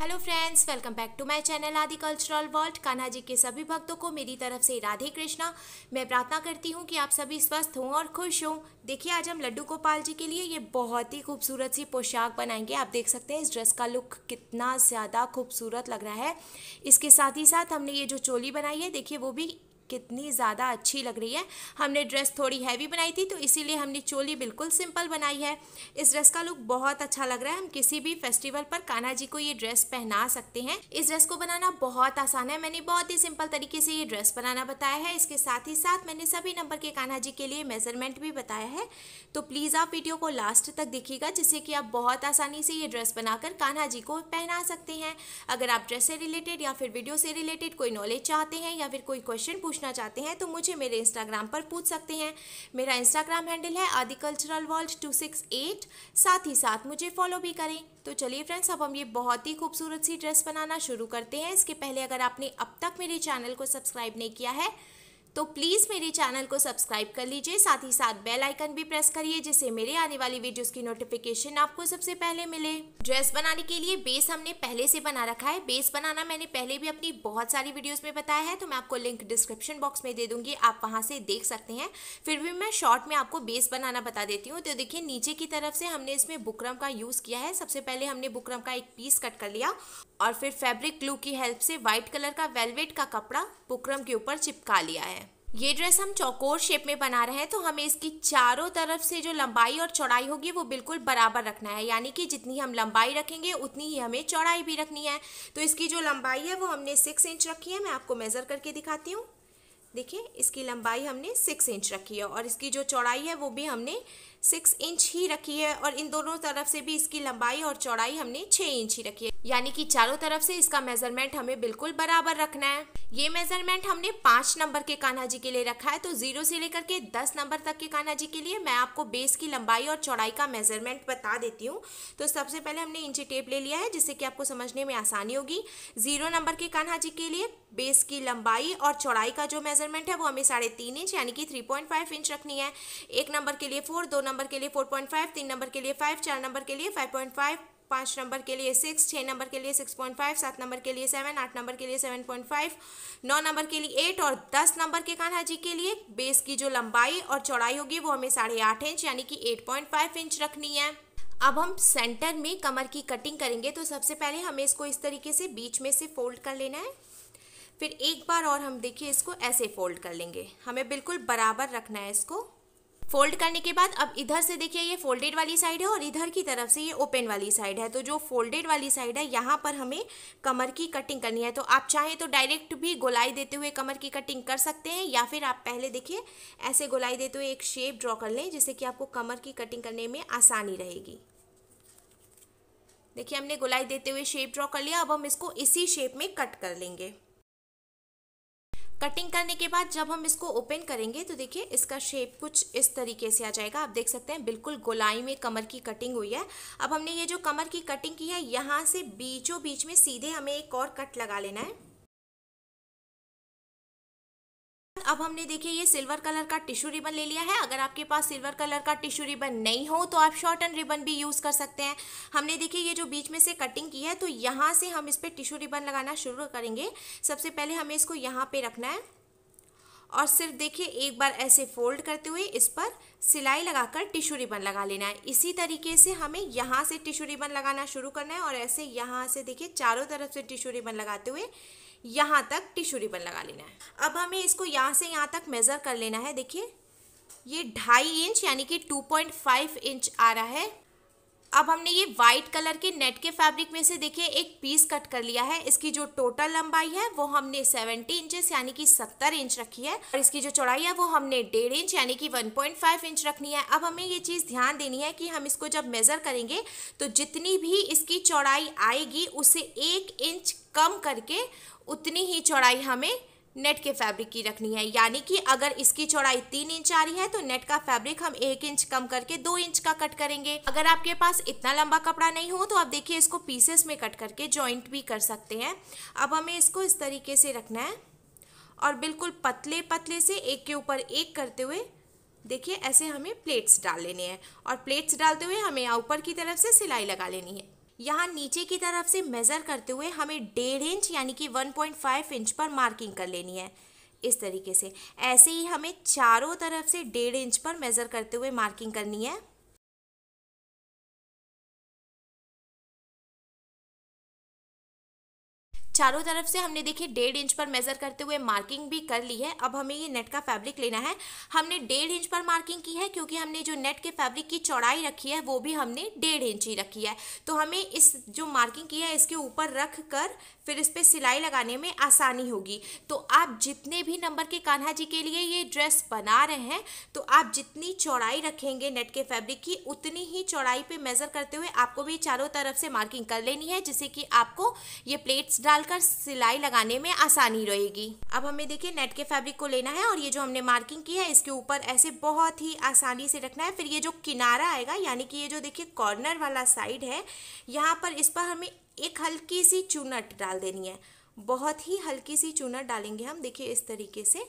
hello friends welcome back to my channel Aadi cultural world Kanha ji के सभी भक्तों को मेरी तरफ से राधे कृष्णा मैं प्रार्थना करती हूँ कि आप सभी स्वस्थ हों और खुश हों देखिए आज हम लड्डू गोपाल जी के लिए ये बहुत ही खूबसूरत सी पोशाक बनाएंगे आप देख सकते हैं इस ड्रेस का लुक कितना ज़्यादा खूबसूरत लग रहा है इसके साथ ही साथ हमने ये जो चोली बनाई है देखिए वो भी कितनी ज़्यादा अच्छी लग रही है हमने ड्रेस थोड़ी हैवी बनाई थी तो इसीलिए हमने चोली बिल्कुल सिंपल बनाई है इस ड्रेस का लुक बहुत अच्छा लग रहा है हम किसी भी फेस्टिवल पर कान्हा जी को ये ड्रेस पहना सकते हैं इस ड्रेस को बनाना बहुत आसान है मैंने बहुत ही सिंपल तरीके से ये ड्रेस बनाना बताया है इसके साथ ही साथ मैंने सभी नंबर के कान्हा जी के लिए मेजरमेंट भी बताया है तो प्लीज़ आप वीडियो को लास्ट तक देखिएगा जिससे कि आप बहुत आसानी से ये ड्रेस बनाकर कान्हा जी को पहना सकते हैं अगर आप ड्रेस से रिलेटेड या फिर वीडियो से रिलेटेड कोई नॉलेज चाहते हैं या फिर कोई क्वेश्चन पूछ पूछना चाहते हैं तो मुझे मेरे इंस्टाग्राम पर पूछ सकते हैं मेरा इंस्टाग्राम हैंडल है Aadi cultural world two six eight साथ ही साथ मुझे फॉलो भी करें तो चलिए फ्रेंड्स अब हम ये बहुत ही खूबसूरत सी ड्रेस बनाना शुरू करते हैं इसके पहले अगर आपने अब तक मेरे चैनल को सब्सक्राइब नहीं किया है तो प्लीज़ मेरे चैनल को सब्सक्राइब कर लीजिए साथ ही साथ बेल आइकन भी प्रेस करिए जिससे मेरे आने वाली वीडियोस की नोटिफिकेशन आपको सबसे पहले मिले ड्रेस बनाने के लिए बेस हमने पहले से बना रखा है बेस बनाना मैंने पहले भी अपनी बहुत सारी वीडियोज़ में बताया है तो मैं आपको लिंक डिस्क्रिप्शन बॉक्स में दे दूँगी आप वहाँ से देख सकते हैं फिर भी मैं शॉर्ट में आपको बेस बनाना बता देती हूँ तो देखिए नीचे की तरफ से हमने इसमें बुकरम का यूज़ किया है सबसे पहले हमने बुकरम का एक पीस कट कर लिया और फिर फैब्रिक ग्लू की हेल्प से व्हाइट कलर का वेलवेट का कपड़ा बुकरम के ऊपर चिपका लिया है ये ड्रेस हम चौकोर शेप में बना रहे हैं तो हमें इसकी चारों तरफ से जो लंबाई और चौड़ाई होगी वो बिल्कुल बराबर रखना है यानी कि जितनी हम लंबाई रखेंगे उतनी ही हमें चौड़ाई भी रखनी है तो इसकी जो लंबाई है वो हमने सिक्स इंच रखी है मैं आपको मेज़र करके दिखाती हूँ देखिए इसकी लंबाई हमने सिक्स इंच रखी है और इसकी जो चौड़ाई है वो भी हमने सिक्स इंच ही रखी है और इन दोनों तरफ से भी इसकी लंबाई और चौड़ाई हमने छः इंच ही रखी है यानी कि चारों तरफ से इसका मेजरमेंट हमें बिल्कुल बराबर रखना है ये मेजरमेंट हमने पाँच नंबर के कान्हा जी के लिए रखा है तो जीरो से लेकर के दस नंबर तक के कान्हा जी के लिए मैं आपको बेस की लंबाई और चौड़ाई का मेजरमेंट बता देती हूँ तो सबसे पहले हमने इंची टेप ले लिया है जिससे कि आपको समझने में आसानी होगी जीरो नंबर के कान्हा जी के लिए बेस की लंबाई और चौड़ाई का जो मेजरमेंट है वो हमें साढ़े तीन इंच यानी कि थ्री पॉइंट फाइव इंच रखनी है एक नंबर के लिए फोर दो नंबर के लिए फोर पॉइंट फाइव तीन नंबर के लिए फाइव चार नंबर के लिए फाइव पॉइंट फाइव पाँच नंबर के लिए सिक्स छः नंबर के लिए सिक्स पॉइंट फाइव सात नंबर के लिए सेवन आठ नंबर के लिए सेवन पॉइंट फाइव नौ नंबर के लिए एट और दस नंबर के कान्हा जी के लिए बेस की जो लंबाई और चौड़ाई होगी वो हमें साढ़े आठ इंच यानी कि एट पॉइंट फाइव इंच रखनी है अब हम सेंटर में कमर की कटिंग करेंगे तो सबसे पहले हमें इसको इस तरीके से बीच में से फोल्ड कर लेना है फिर एक बार और हम देखिए इसको ऐसे फोल्ड कर लेंगे हमें बिल्कुल बराबर रखना है इसको फोल्ड करने के बाद अब इधर से देखिए ये फोल्डेड वाली साइड है और इधर की तरफ से ये ओपन वाली साइड है तो जो फोल्डेड वाली साइड है यहाँ पर हमें कमर की कटिंग करनी है तो आप चाहें तो डायरेक्ट भी गोलाई देते हुए कमर की कटिंग कर सकते हैं या फिर आप पहले देखिए ऐसे गोलाई देते हुए एक शेप ड्रॉ कर लें जिससे कि आपको कमर की कटिंग करने में आसानी रहेगी देखिए हमने गोलाई देते हुए शेप ड्रॉ कर लिया अब हम इसको इसी शेप में कट कर लेंगे कटिंग करने के बाद जब हम इसको ओपन करेंगे तो देखिए इसका शेप कुछ इस तरीके से आ जाएगा आप देख सकते हैं बिल्कुल गोलाई में कमर की कटिंग हुई है अब हमने ये जो कमर की कटिंग की है यहाँ से बीचों बीच में सीधे हमें एक और कट लगा लेना है अब हमने देखिए ये सिल्वर कलर का टिश्यू रिबन ले लिया है अगर आपके पास सिल्वर कलर का टिश्यू रिबन नहीं हो तो आप शॉर्ट एंड रिबन भी यूज़ कर सकते हैं हमने देखिए ये जो बीच में से कटिंग की है तो यहाँ से हम इस पर टिश्यू रिबन लगाना शुरू करेंगे सबसे पहले हमें इसको यहाँ पे रखना है और सिर्फ देखिए एक बार ऐसे फोल्ड करते हुए इस पर सिलाई लगाकर टिश्यू रिबन लगा लेना है इसी तरीके से हमें यहाँ से टिश्यू रिबन लगाना शुरू करना है और ऐसे यहाँ से देखिए चारों तरफ से टिश्यू रिबन लगाते हुए यहाँ तक टिश्यू रिबन लगा लेना है अब हमें इसको यहाँ से यहाँ तक मेज़र कर लेना है देखिए ये ढाई इंच यानी कि 2.5 इंच आ रहा है अब हमने ये वाइट कलर के नेट के फैब्रिक में से देखिए एक पीस कट कर लिया है इसकी जो टोटल लंबाई है वो हमने 70 इंचेस यानी कि 70 इंच रखी है और इसकी जो चौड़ाई है वो हमने डेढ़ इंच यानी कि 1.5 इंच रखनी है अब हमें ये चीज़ ध्यान देनी है कि हम इसको जब मेज़र करेंगे तो जितनी भी इसकी चौड़ाई आएगी उसे एक इंच कम करके उतनी ही चौड़ाई हमें नेट के फैब्रिक की रखनी है यानी कि अगर इसकी चौड़ाई तीन इंच आ रही है तो नेट का फैब्रिक हम एक इंच कम करके दो इंच का कट करेंगे अगर आपके पास इतना लंबा कपड़ा नहीं हो तो आप देखिए इसको पीसेस में कट करके ज्वाइंट भी कर सकते हैं अब हमें इसको इस तरीके से रखना है और बिल्कुल पतले पतले से एक के ऊपर एक करते हुए देखिए ऐसे हमें प्लेट्स डाल लेने हैं और प्लेट्स डालते हुए हमें ऊपर की तरफ से सिलाई लगा लेनी है यहाँ नीचे की तरफ से मेज़र करते हुए हमें डेढ़ इंच यानी कि 1.5 इंच पर मार्किंग कर लेनी है इस तरीके से ऐसे ही हमें चारों तरफ से डेढ़ इंच पर मेज़र करते हुए मार्किंग करनी है चारों तरफ से हमने देखिए डेढ़ इंच पर मेज़र करते हुए मार्किंग भी कर ली है अब हमें ये नेट का फैब्रिक लेना है हमने डेढ़ इंच पर मार्किंग की है क्योंकि हमने जो नेट के फैब्रिक की चौड़ाई रखी है वो भी हमने डेढ़ इंच ही रखी है तो हमें इस जो मार्किंग की है इसके ऊपर रख कर फिर इस पर सिलाई लगाने में आसानी होगी तो आप जितने भी नंबर के कान्हा जी के लिए ये ड्रेस बना रहे हैं तो आप जितनी चौड़ाई रखेंगे नेट के फैब्रिक की उतनी ही चौड़ाई पे मेज़र करते हुए आपको भी चारों तरफ से मार्किंग कर लेनी है जिससे कि आपको ये प्लेट्स डाल कर सिलाई लगाने में आसानी रहेगी अब हमें देखिए नेट के फैब्रिक को लेना है और ये जो हमने मार्किंग की है इसके ऊपर ऐसे बहुत ही आसानी से रखना है फिर ये जो किनारा आएगा यानी कि ये जो देखिए कॉर्नर वाला साइड है यहाँ पर इस पर हमें एक हल्की सी चूनट डाल देनी है बहुत ही हल्की सी चूनट डालेंगे हम देखिए इस तरीके से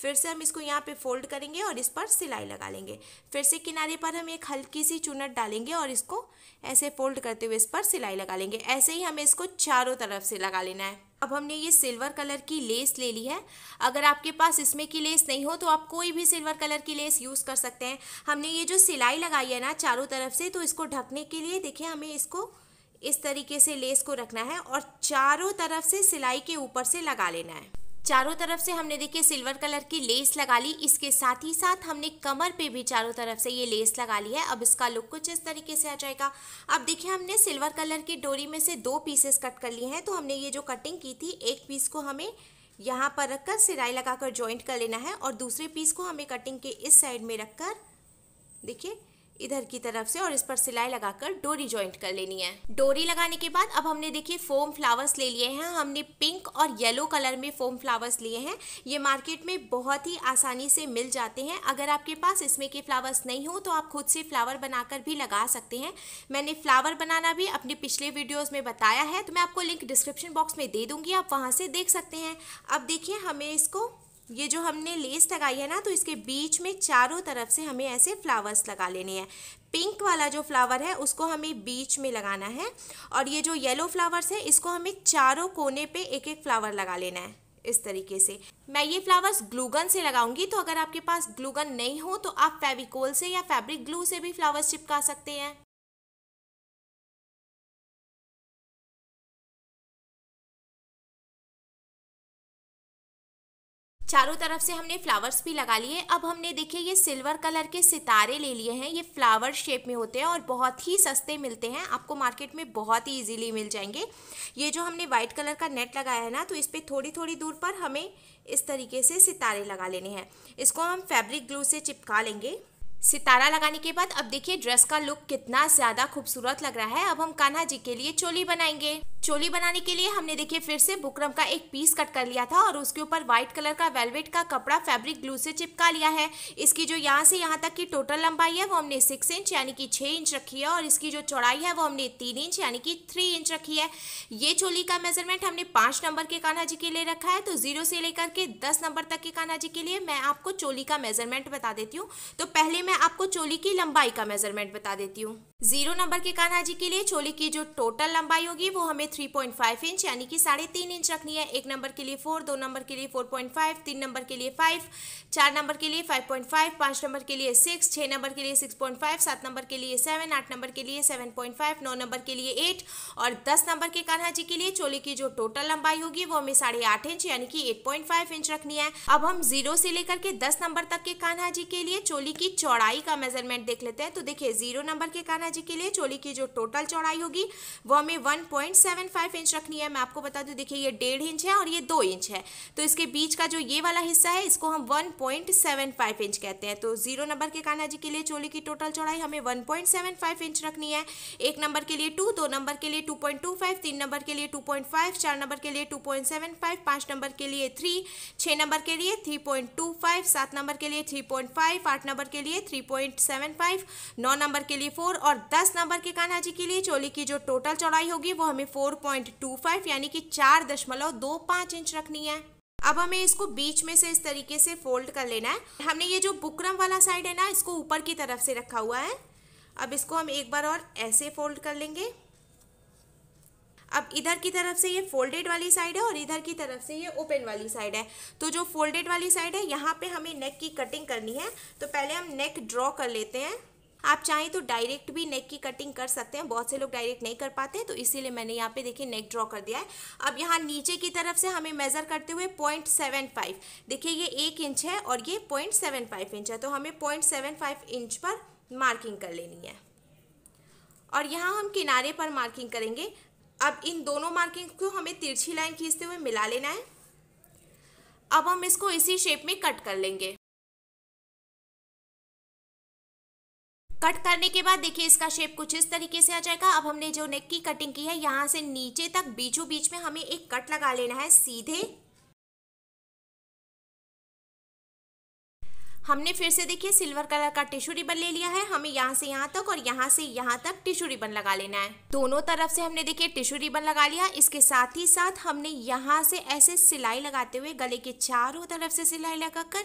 फिर से हम इसको यहाँ पे फोल्ड करेंगे और इस पर सिलाई लगा लेंगे फिर से किनारे पर हम एक हल्की सी चुनट डालेंगे और इसको ऐसे फोल्ड करते हुए इस पर सिलाई लगा लेंगे ऐसे ही हमें इसको चारों तरफ से लगा लेना है अब हमने ये सिल्वर कलर की लेस ले ली है अगर आपके पास इसमें की लेस नहीं हो तो आप कोई भी सिल्वर कलर की लेस यूज़ कर सकते हैं हमने ये जो सिलाई लगाई है ना चारों तरफ से तो इसको ढकने के लिए देखिए हमें इसको इस तरीके से लेस को रखना है और चारों तरफ से सिलाई के ऊपर से लगा लेना है चारों तरफ से हमने देखिए सिल्वर कलर की लेस लगा ली इसके साथ ही साथ हमने कमर पे भी चारों तरफ से ये लेस लगा ली है अब इसका लुक कुछ इस तरीके से आ जाएगा अब देखिए हमने सिल्वर कलर की डोरी में से दो पीसेस कट कर लिए हैं तो हमने ये जो कटिंग की थी एक पीस को हमें यहाँ पर रखकर सिलाई लगाकर ज्वाइंट कर लेना है और दूसरे पीस को हमें कटिंग के इस साइड में रखकर देखिए इधर की तरफ से और इस पर सिलाई लगाकर डोरी ज्वाइंट कर लेनी है डोरी लगाने के बाद अब हमने देखिए फोम फ्लावर्स ले लिए हैं हमने पिंक और येलो कलर में फोम फ्लावर्स लिए हैं ये मार्केट में बहुत ही आसानी से मिल जाते हैं अगर आपके पास इसमें के फ्लावर्स नहीं हो तो आप खुद से फ्लावर बनाकर भी लगा सकते हैं मैंने फ्लावर बनाना भी अपने पिछले वीडियोज़ में बताया है तो मैं आपको लिंक डिस्क्रिप्शन बॉक्स में दे दूँगी आप वहाँ से देख सकते हैं अब देखिए हमें इसको ये जो हमने लेस लगाई है ना तो इसके बीच में चारों तरफ से हमें ऐसे फ्लावर्स लगा लेने हैं पिंक वाला जो फ्लावर है उसको हमें बीच में लगाना है और ये जो येलो फ्लावर्स है इसको हमें चारों कोने पे एक एक फ्लावर लगा लेना है इस तरीके से मैं ये फ्लावर्स ग्लूगन से लगाऊंगी तो अगर आपके पास ग्लूगन नहीं हो तो आप फेविकोल से या फैब्रिक ग्लू से भी फ्लावर्स चिपका सकते हैं चारों तरफ से हमने फ्लावर्स भी लगा लिए अब हमने देखिए ये सिल्वर कलर के सितारे ले लिए हैं ये फ्लावर शेप में होते हैं और बहुत ही सस्ते मिलते हैं आपको मार्केट में बहुत ही इजीली मिल जाएंगे ये जो हमने वाइट कलर का नेट लगाया है ना तो इस पर थोड़ी थोड़ी दूर पर हमें इस तरीके से सितारे लगा लेने हैं इसको हम फैब्रिक ग्लू से चिपका लेंगे सितारा लगाने के बाद अब देखिए ड्रेस का लुक कितना ज्यादा खूबसूरत लग रहा है अब हम कान्हा जी के लिए चोली बनाएंगे चोली बनाने के लिए हमने देखिए फिर से बुकरम का एक पीस कट कर लिया था और उसके ऊपर व्हाइट कलर का वेलवेट का कपड़ा फैब्रिक ग्लू से चिपका लिया है इसकी जो यहाँ से यहाँ तक की टोटल लंबाई है वो हमने सिक्स इंच यानी कि छः इंच रखी है और इसकी जो चौड़ाई है वो हमने तीन इंच यानी कि थ्री इंच रखी है ये चोली का मेजरमेंट हमने पाँच नंबर के कान्हा जी के लिए रखा है तो जीरो से लेकर के दस नंबर तक के कान्हा जी के लिए मैं आपको चोली का मेजरमेंट बता देती हूँ तो पहले मैं आपको चोली की लंबाई का मेजरमेंट बता देती हूँ जीरो नंबर के कान्हा जी के लिए चोली की जो टोटल लंबाई होगी वो हमें 3.5 इंच यानी कि साढ़े तीन इंच रखनी है एक नंबर के लिए फोर दो नंबर के लिए 4.5 तीन नंबर के लिए फाइव चार नंबर के लिए 5.5 पाँच नंबर के लिए सिक्स छः नंबर के लिए 6.5 सात नंबर के लिए सेवन आठ नंबर के लिए सेवन 7.5 नौ नंबर के लिए एट और दस नंबर के कान्हा जी के लिए चोली की जो टोटल लंबाई होगी वो हमें साढ़े आठ इंच यानी कि एट इंच रखनी है अब हम जीरो से लेकर के दस नंबर तक के कान्हा जी के लिए चोली की चौड़ा चौड़ाई का मेजरमेंट देख लेते हैं तो देखिए जीरो नंबर के कान्हा जी के लिए चोली की जो टोटल चौड़ाई होगी वो हमें one point seven five inch रखनी है मैं आपको बता दूँ देखिए ये डेढ़ इंच है और ये दो इंच है तो इसके बीच का जो ये वाला हिस्सा है इसको हम one point seven five inch कहते हैं तो जीरो नंबर के कान्हा जी के लिए चोली की टोटल चौड़ाई हमें one point seven five inch रखनी है एक नंबर के लिए टू दो नंबर के लिए टू पॉइंट टू फाइव तीन नंबर के लिए टू पॉइंट फाइव चार नंबर के लिए टू पॉइंट सेवन फाइव पाँच नंबर के लिए थ्री छः नंबर के लिए थ्री पॉइंट टू फाइव सात नंबर के लिए थ्री पॉइंट फाइव आठ नंबर के लिए थ्री पॉइंट सेवन फाइव नौ नंबर के लिए फोर और दस नंबर के कान्हा जी के लिए चोली की जो टोटल चौड़ाई होगी वो हमें फोर पॉइंट टू फाइव यानी कि चार दशमलव दो पाँच इंच रखनी है अब हमें इसको बीच में से इस तरीके से फोल्ड कर लेना है हमने ये जो बुकरम वाला साइड है ना इसको ऊपर की तरफ से रखा हुआ है अब इसको हम एक बार और ऐसे फोल्ड कर लेंगे अब इधर की तरफ से ये फोल्डेड वाली साइड है और इधर की तरफ से ये ओपन वाली साइड है तो जो फोल्डेड वाली साइड है यहाँ पे हमें नेक की कटिंग करनी है तो पहले हम नेक ड्रॉ कर लेते हैं आप चाहें तो डायरेक्ट भी नेक की कटिंग कर सकते हैं बहुत से लोग डायरेक्ट नहीं कर पाते तो इसीलिए मैंने यहाँ पे देखिए नेक ड्रॉ कर दिया है अब यहाँ नीचे की तरफ से हमें मेज़र करते हुए पॉइंट सेवन फाइव देखिए ये एक इंच है और ये पॉइंट सेवन फाइव इंच है तो हमें पॉइंट सेवन फाइव इंच पर मार्किंग कर लेनी है और यहाँ हम किनारे पर मार्किंग करेंगे अब इन दोनों मार्किंग को हमें तिरछी लाइन खींचते हुए मिला लेना है अब हम इसको इसी शेप में कट कर लेंगे कट करने के बाद देखिए इसका शेप कुछ इस तरीके से आ जाएगा अब हमने जो नेक की कटिंग की है यहाँ से नीचे तक बीचों बीच में हमें एक कट लगा लेना है सीधे हमने फिर से देखिए सिल्वर कलर का टिश्यू रिबन ले लिया है हमें यहाँ से यहाँ तक और यहाँ से यहाँ तक टिश्यू रिबन लगा लेना है दोनों तरफ से हमने देखिए टिश्यू रिबन लगा लिया इसके साथ ही साथ हमने यहाँ से ऐसे सिलाई लगाते हुए गले के चारों तरफ से सिलाई लगाकर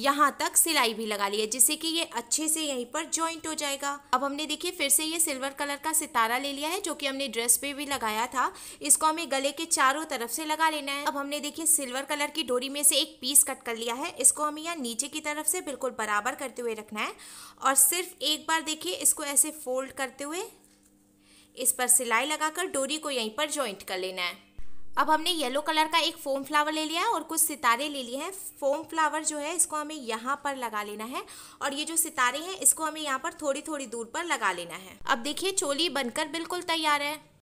यहाँ तक सिलाई भी लगा ली है जिससे कि ये अच्छे से यहीं पर ज्वाइंट हो जाएगा अब हमने देखिए फिर से ये सिल्वर कलर का सितारा ले लिया है जो कि हमने ड्रेस पे भी लगाया था इसको हमें गले के चारों तरफ से लगा लेना है अब हमने देखिए सिल्वर कलर की डोरी में से एक पीस कट कर लिया है इसको हमें यहाँ नीचे की तरफ से बिल्कुल बराबर करते हुए रखना है और सिर्फ एक बार देखिए इसको ऐसे फोल्ड करते हुए इस पर सिलाई लगाकर डोरी को यहीं पर ज्वाइंट कर लेना है अब हमने येलो कलर का एक फोम फ्लावर ले लिया है और कुछ सितारे ले लिए हैं फोम फ्लावर जो है इसको हमें यहाँ पर लगा लेना है और ये जो सितारे हैं इसको हमें यहाँ पर थोड़ी थोड़ी दूर पर लगा लेना है अब देखिए चोली बनकर बिल्कुल तैयार है